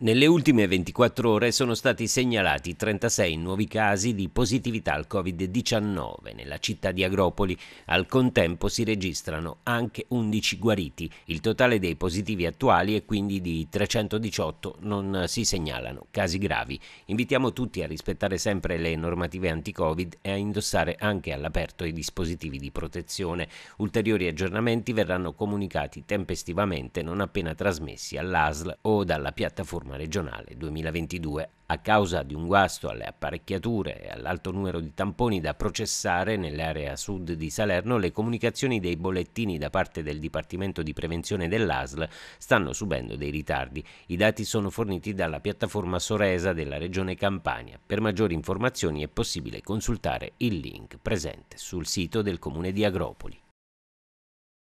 Nelle ultime 24 ore sono stati segnalati 36 nuovi casi di positività al Covid-19 nella città di Agropoli. Al contempo si registrano anche 11 guariti. Il totale dei positivi attuali è quindi di 318, non si segnalano casi gravi. Invitiamo tutti a rispettare sempre le normative anti-Covid e a indossare anche all'aperto i dispositivi di protezione. Ulteriori aggiornamenti verranno comunicati tempestivamente non appena trasmessi all'ASL o dalla piattaforma riforma regionale 2022 a causa di un guasto alle apparecchiature e all'alto numero di tamponi da processare nell'area sud di Salerno, le comunicazioni dei bollettini da parte del Dipartimento di Prevenzione dell'ASL stanno subendo dei ritardi. I dati sono forniti dalla piattaforma Soresa della Regione Campania. Per maggiori informazioni è possibile consultare il link presente sul sito del Comune di Agropoli.